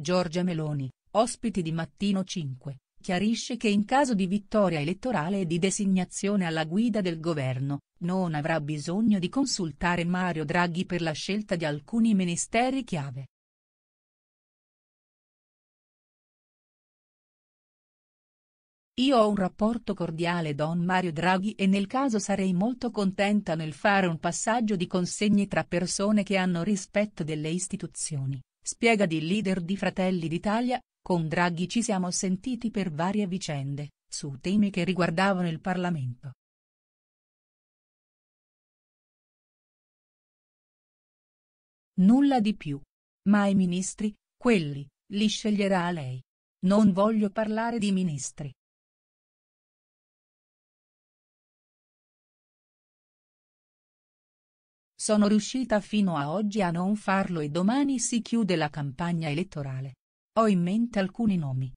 Giorgia Meloni, ospiti di Mattino 5, chiarisce che in caso di vittoria elettorale e di designazione alla guida del governo, non avrà bisogno di consultare Mario Draghi per la scelta di alcuni ministeri chiave. Io ho un rapporto cordiale Don Mario Draghi e nel caso sarei molto contenta nel fare un passaggio di consegne tra persone che hanno rispetto delle istituzioni. Spiega di leader di Fratelli d'Italia, con Draghi ci siamo sentiti per varie vicende, su temi che riguardavano il Parlamento. Nulla di più. Ma i ministri, quelli, li sceglierà lei. Non voglio parlare di ministri. Sono riuscita fino a oggi a non farlo e domani si chiude la campagna elettorale. Ho in mente alcuni nomi.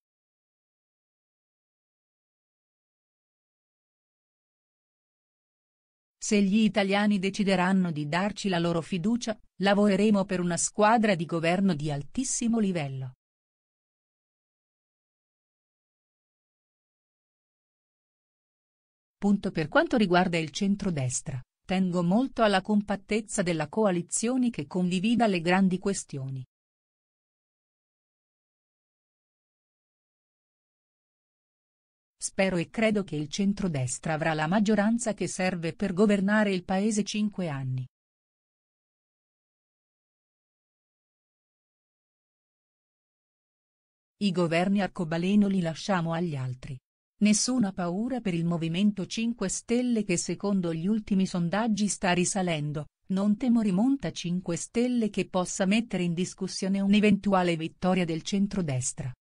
Se gli italiani decideranno di darci la loro fiducia, lavoreremo per una squadra di governo di altissimo livello. Punto per quanto riguarda il centrodestra. Tengo molto alla compattezza della coalizione che condivida le grandi questioni. Spero e credo che il centrodestra avrà la maggioranza che serve per governare il paese cinque anni. I governi arcobaleno li lasciamo agli altri. Nessuna paura per il Movimento 5 Stelle che secondo gli ultimi sondaggi sta risalendo, non temo rimonta 5 Stelle che possa mettere in discussione un'eventuale vittoria del centrodestra.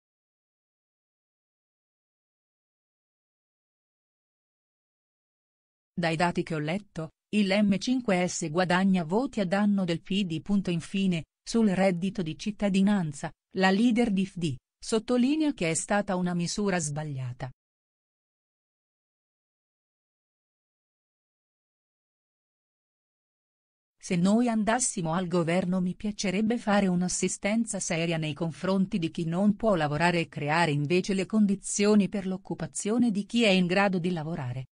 Dai dati che ho letto, il M5S guadagna voti a danno del PD. Infine, sul reddito di cittadinanza, la leader di FD, sottolinea che è stata una misura sbagliata, Se noi andassimo al governo mi piacerebbe fare un'assistenza seria nei confronti di chi non può lavorare e creare invece le condizioni per l'occupazione di chi è in grado di lavorare.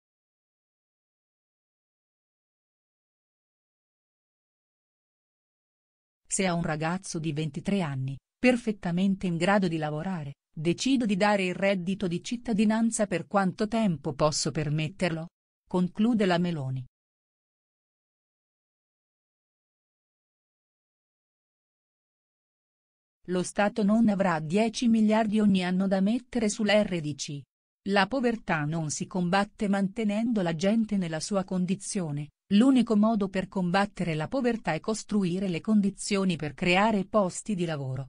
Se a un ragazzo di 23 anni, perfettamente in grado di lavorare, decido di dare il reddito di cittadinanza per quanto tempo posso permetterlo? Conclude la Meloni. Lo Stato non avrà 10 miliardi ogni anno da mettere sull'RDC. La povertà non si combatte mantenendo la gente nella sua condizione, l'unico modo per combattere la povertà è costruire le condizioni per creare posti di lavoro,